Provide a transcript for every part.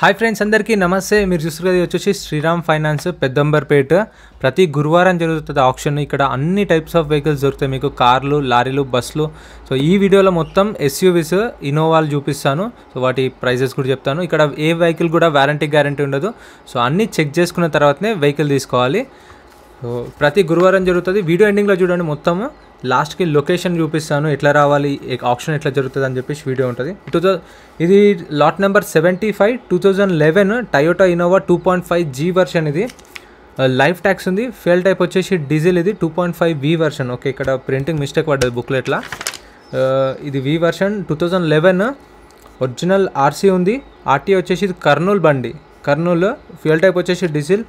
hi friends అందరికీ నమస్తే మీరు చూస్తున్నది వచ్చేసి శ్రీరామ్ ఫైనాన్స్ పెద్దంబర్పేట ప్రతి గురువారం జరుగుతుంది ఆప్షన్ ఇక్కడ అన్ని టైప్స్ ఆఫ్ వెహికల్స్ దొరుకుతాయి మీకు కార్లు లారీలు బస్సులు సో ఈ వీడియోలో మొత్తం ఎస్యూవీస్ ఇనోవాలు చూపిస్తాను సో వాటి ప్రైజెస్ కూడా చెప్తాను ఇక్కడ ఏ వెహికల్ కూడా వారంటీ గ్యారంటీ ఉండదు సో అన్నీ చెక్ చేసుకున్న తర్వాతనే వెహికల్ తీసుకోవాలి సో ప్రతి గురువారం జరుగుతుంది వీడియో ఎండింగ్లో చూడండి మొత్తము లాస్ట్కి లొకేషన్ చూపిస్తాను ఎట్లా రావాలి ఆప్షన్ ఎట్లా జరుగుతుంది అని చెప్పేసి వీడియో ఉంటుంది టూ ఇది lot number seventy five two thousand eleven Toyota Innova two point five G version ఇది లైఫ్ ట్యాక్స్ ఉంది ఫెయిల్ టైప్ వచ్చేసి డీజిల్ ఇది two point five V version okay ఇక్కడ ప్రింటింగ్ మిస్టేక్ పడ్డది బుక్లెట్లా ఇది V version two thousand eleven original RC ఉంది RT వచ్చేసి ఇది కర్నూలు బండి కర్నూలు ఫ్యూయల్ టైప్ వచ్చేసి డీజిల్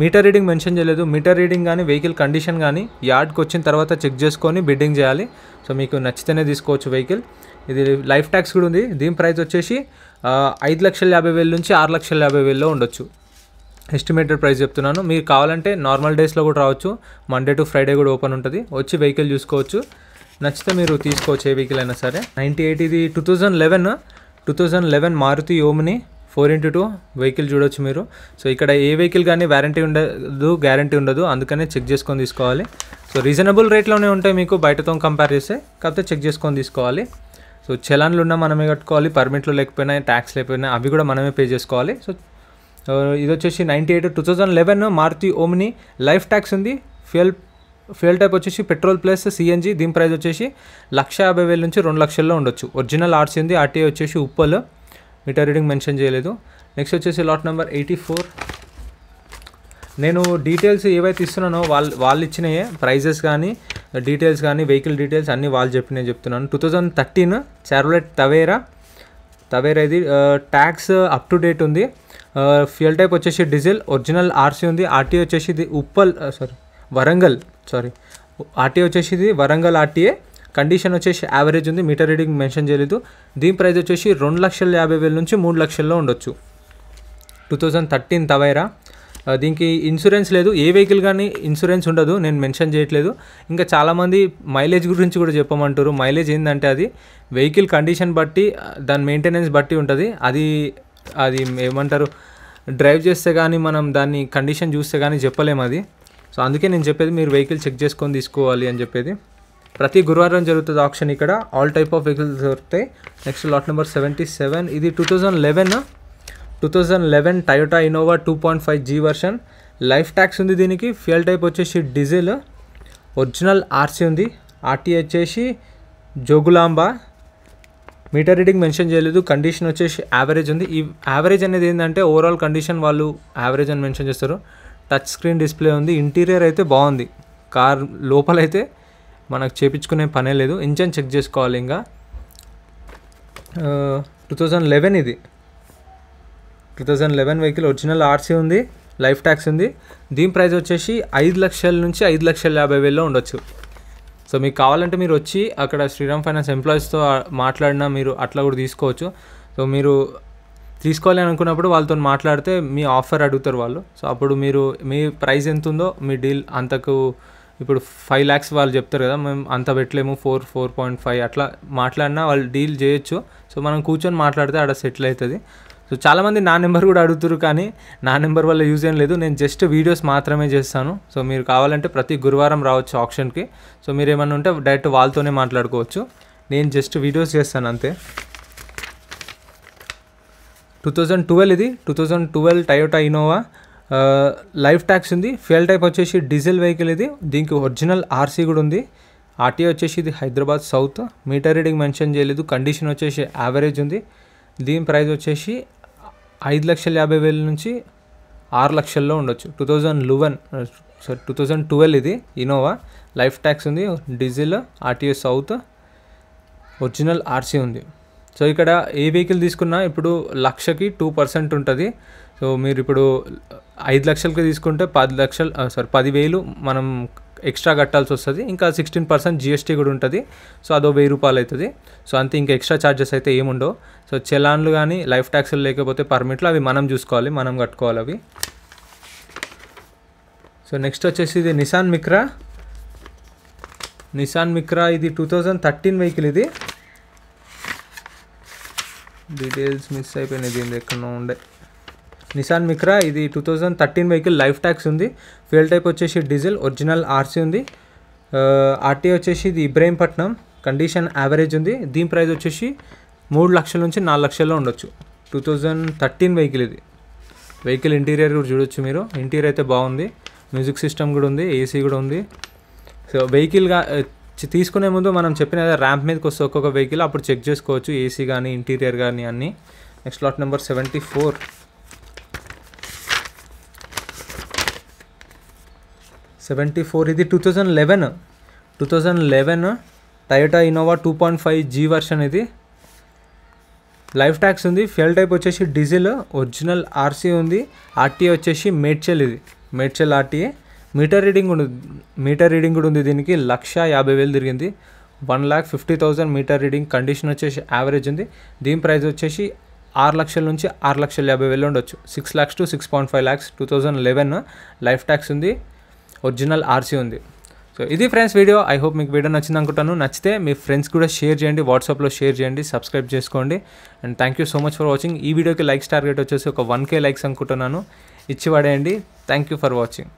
మీటర్ రీడింగ్ మెన్షన్ చేయలేదు మీటర్ రీడింగ్ కానీ వెహికల్ కండిషన్ కానీ యార్డ్కి వచ్చిన తర్వాత చెక్ చేసుకొని బిడ్డింగ్ చేయాలి సో మీకు నచ్చితేనే తీసుకోవచ్చు వెహికల్ ఇది లైఫ్ ట్యాక్స్ కూడా ఉంది దీని ప్రైస్ వచ్చేసి ఐదు లక్షల యాభై వేలు నుంచి ఆరు లక్షల యాభై వేలలో ఉండొచ్చు ఎస్టిమేటెడ్ ప్రైస్ చెప్తున్నాను మీరు కావాలంటే నార్మల్ డేస్లో కూడా రావచ్చు మండే టు ఫ్రైడే కూడా ఓపెన్ ఉంటుంది వచ్చి వెహికల్ చూసుకోవచ్చు నచ్చితే మీరు తీసుకోవచ్చు ఏ వెహికల్ అయినా సరే నైంటీ ఎయిట్ ఇది two thousand eleven two thousand eleven Maruti Omni four into two vehicle చూడొచ్చు మీరు సో ఇక్కడ ఏ వెహికల్ కానీ వ్యారంటీ ఉండదు గ్యారంటీ ఉండదు అందుకనే చెక్ చేసుకొని తీసుకోవాలి సో రీజనబుల్ రేట్లోనే ఉంటాయి మీకు బయటతో కంపేర్ చేస్తే కాకపోతే చెక్ చేసుకొని తీసుకోవాలి సో చలాన్లు ఉన్నా మనమే కట్టుకోవాలి పర్మిట్లు లేకపోయినా ట్యాక్స్ లేకపోయినా అవి కూడా మనమే పే చేసుకోవాలి సో ఇది వచ్చేసి ninety eight two thousand eleven Maruti Omni life tax ఉంది ఫ్యూయల్ ఫ్యూయల్ టైప్ వచ్చేసి పెట్రోల్ ప్లస్ సిఎన్జి దీని ప్రైస్ వచ్చేసి లక్ష యాభై వేల నుంచి రెండు లక్షల్లో ఉండొచ్చు ఒరిజినల్ ఆర్సీ ఉంది ఆర్టీఏ వచ్చేసి ఉప్పలు మీటర్ రీడింగ్ మెన్షన్ చేయలేదు నెక్స్ట్ వచ్చేసి లాట్ నెంబర్ ఎయిటీ ఫోర్ నేను డీటెయిల్స్ ఏవైతే ఇస్తున్నానో వాళ్ళు వాళ్ళు ఇచ్చినాయే ప్రైజెస్ కానీ డీటెయిల్స్ కానీ వెహికల్ డీటెయిల్స్ అన్నీ వాళ్ళు నేను చెప్తున్నాను two thousand thirteen Chevrolet Tavera Tavera ఇది ట్యాక్స్ అప్ టు డేట్ ఉంది ఫ్యూయల్ టైప్ వచ్చేసి డీజిల్ ఒరిజినల్ ఆర్సీ ఉంది ఆర్టీ వచ్చేసి ఇది Uppal sorry Warangal sorry RTA వచ్చేసి ఇది వరంగల్ ఆర్టీఏ కండిషన్ వచ్చేసి యావరేజ్ ఉంది మీటర్ రీడింగ్ మెన్షన్ చేయలేదు దీని ప్రైస్ వచ్చేసి రెండు లక్షల యాభై వేల నుంచి మూడు లక్షల్లో ఉండొచ్చు టూ థౌజండ్ థర్టీన్ తవైరా దీనికి ఇన్సూరెన్స్ లేదు ఏ వెహికల్ కానీ ఇన్సూరెన్స్ ఉండదు నేను మెన్షన్ చేయట్లేదు ఇంకా చాలామంది మైలేజ్ గురించి కూడా చెప్పమంటారు మైలేజ్ ఏంటంటే అది వెహికల్ కండిషన్ బట్టి దాని మెయింటెనెన్స్ బట్టి ఉంటుంది అది అది ఏమంటారు డ్రైవ్ చేస్తే కానీ మనం దాన్ని కండిషన్ చూస్తే కానీ చెప్పలేము అది సో అందుకే నేను చెప్పేది మీరు వెహికల్ చెక్ చేసుకొని తీసుకోవాలి అని చెప్పేది ప్రతి గురువారం జరుగుతుంది ఆప్షన్ ఇక్కడ ఆల్ టైప్ ఆఫ్ వెహికల్స్ దొరుకుతాయి next lot number seventy seven ఇది two thousand eleven two thousand eleven Toyota Innova two point five G version life tax ఉంది దీనికి ఫ్యూయల్ టైప్ వచ్చేసి డీజిల్ ఒరిజినల్ ఆర్సీ ఉంది ఆర్టీ వచ్చేసి Jogulamba meter reading mention చేయలేదు condition వచ్చేసి average ఉంది ఈ యావరేజ్ అనేది ఏంటంటే ఓవరాల్ కండిషన్ వాళ్ళు యావరేజ్ అని మెన్షన్ చేస్తారు టచ్ స్క్రీన్ డిస్ప్లే ఉంది ఇంటీరియర్ అయితే బాగుంది కార్ లోపలైతే మనకు చేపించుకునే పనే లేదు ఇంజన్ చెక్ చేసుకోవాలి ఇంకా టూ థౌజండ్ లెవెన్ ఇది two thousand eleven vehicle original RC ఉంది లైఫ్ ట్యాక్స్ ఉంది దీని ప్రైస్ వచ్చేసి ఐదు లక్షల నుంచి ఐదు లక్షల యాభై వేల్లో ఉండొచ్చు సో మీకు కావాలంటే మీరు వచ్చి అక్కడ శ్రీరామ్ ఫైనాన్స్ ఎంప్లాయీస్తో మాట్లాడినా మీరు అట్లా కూడా తీసుకోవచ్చు సో మీరు తీసుకోవాలి అనుకున్నప్పుడు వాళ్ళతో మాట్లాడితే మీ ఆఫర్ అడుగుతారు వాళ్ళు సో అప్పుడు మీరు మీ ప్రైస్ ఎంత ఉందో మీ డీల్ అంతకు ఇప్పుడు ఫైవ్ ల్యాక్స్ వాళ్ళు చెప్తారు కదా మేము అంత పెట్టలేము ఫోర్ ఫోర్ పాయింట్ ఫైవ్ అట్లా మాట్లాడినా వాళ్ళు డీల్ చేయొచ్చు సో మనం కూర్చొని మాట్లాడితే ఆడ సెటిల్ అవుతుంది సో చాలామంది నా నెంబర్ కూడా అడుగుతారు కానీ నా నెంబర్ వల్ల యూజ్ ఏం లేదు నేను జస్ట్ వీడియోస్ మాత్రమే చేస్తాను సో మీరు కావాలంటే ప్రతి గురువారం రావచ్చు ఆప్షన్కి సో మీరు ఏమన్నా ఉంటే డైరెక్ట్ వాళ్ళతోనే మాట్లాడుకోవచ్చు నేను జస్ట్ వీడియోస్ చేస్తాను అంతే టూ థౌజండ్ ట్వెల్వ్ ఇది two thousand twelve Toyota Innova life tax ఉంది ఫ్యూయల్ టైప్ వచ్చేసి డీజిల్ వెహికల్ ఇది దీనికి ఒరిజినల్ ఆర్సీ కూడా ఉంది ఆర్టీఓ వచ్చేసి ఇది Hyderabad south meter reading mention చేయలేదు కండిషన్ వచ్చేసి యావరేజ్ ఉంది దీని ప్రైస్ వచ్చేసి ఐదు లక్షల యాభై వేల నుంచి ఆరు లక్షల్లో ఉండొచ్చు two thousand eleven sorry two thousand twelve ఇది ఇనోవా లైఫ్ ట్యాక్స్ ఉంది diesel RTO south original RC ఉంది సో ఇక్కడ ఏ వెహికల్ తీసుకున్నా ఇప్పుడు లక్షకి టూ పర్సెంట్ ఉంటుంది సో మీరు ఇప్పుడు ఐదు లక్షలకి తీసుకుంటే పది లక్షలు సారీ పదివేలు మనం ఎక్స్ట్రా కట్టాల్సి వస్తుంది ఇంకా సిక్స్టీన్ పర్సెంట్ జిఎస్టీ కూడా ఉంటుంది సో అదో వెయ్యి రూపాయలు అవుతుంది సో అంతే ఇంకా ఎక్స్ట్రా ఛార్జెస్ అయితే ఏముండవు సో చలాన్లు కానీ లైఫ్ ట్యాక్స్లు లేకపోతే పర్మిట్లు అవి మనం చూసుకోవాలి మనం కట్టుకోవాలి అవి సో నెక్స్ట్ వచ్చేసి ఇది నిసాన్ మిక్రా నిసాన్ మిక్రా ఇది టూ థౌజండ్ థర్టీన్ వెహికల్ ఇది డీటెయిల్స్ మిస్ దీని ఎక్కడో ఉండే నిసాన్ మిక్రా ఇది two thousand thirteen vehicle life tax ఉంది ఫ్యూల్ టైప్ వచ్చేసి డీజిల్ ఒరిజినల్ ఆర్సీ ఉంది ఆర్టీ uh, వచ్చేసి ఇది ఇబ్రహీంపట్నం కండిషన్ యావరేజ్ ఉంది దీని ప్రైస్ వచ్చేసి మూడు లక్షల నుంచి నాలుగు లక్షల్లో ఉండొచ్చు టూ థౌజండ్ థర్టీన్ వెహికల్ ఇది వెహికల్ ఇంటీరియర్ కూడా చూడొచ్చు మీరు ఇంటీరియర్ అయితే బాగుంది మ్యూజిక్ సిస్టమ్ కూడా ఉంది ఏసీ కూడా ఉంది సో వెహికల్గా uh, తీసుకునే ముందు మనం చెప్పిన ర్యాంప్ మీదకి వస్తే ఒక్కొక్క వెహికల్ అప్పుడు చెక్ చేసుకోవచ్చు ఏసీ కానీ ఇంటీరియర్ కానీ అన్నీ next lot number seventy four seventy four ఇది two thousand eleven two thousand eleven Toyota Innova two point five G version ఇది లైఫ్ ట్యాక్స్ ఉంది ఫ్యూల్ టైప్ వచ్చేసి డీజిల్ ఒరిజినల్ ఆర్సీ ఉంది ఆర్టీఏ వచ్చేసి మేడ్చెల్ ఇది మేడ్చెల్ ఆర్టీఏ మీటర్ రీడింగ్ ఉంది meter reading కూడా ఉంది దీనికి లక్ష యాభై వేలు తిరిగింది one lakh fifty thousand meter reading condition వచ్చేసి యావరేజ్ ఉంది దీని ప్రైస్ వచ్చేసి ఆరు లక్షల నుంచి ఆరు లక్షల యాభై వేలు ఉండొచ్చు six lakhs to six point five lakhs two thousand eleven life tax ఉంది ఒరిజినల్ ఆర్సీ ఉంది సో ఇది ఫ్రెండ్స్ వీడియో ఐ హోప్ మీకు వీడియో నచ్చింది అనుకుంటాను నచ్చితే మీ ఫ్రెండ్స్ కూడా షేర్ చేయండి వాట్సాప్లో షేర్ చేయండి సబ్స్క్రైబ్ చేసుకోండి and thank you so much for watching ఈ వీడియోకి లైక్స్ టార్గెట్ వచ్చేసి ఒక వన్ కే లైక్స్ అనుకుంటున్నాను ఇచ్చి పడేయండి థ్యాంక్ యూ ఫర్ వాచింగ్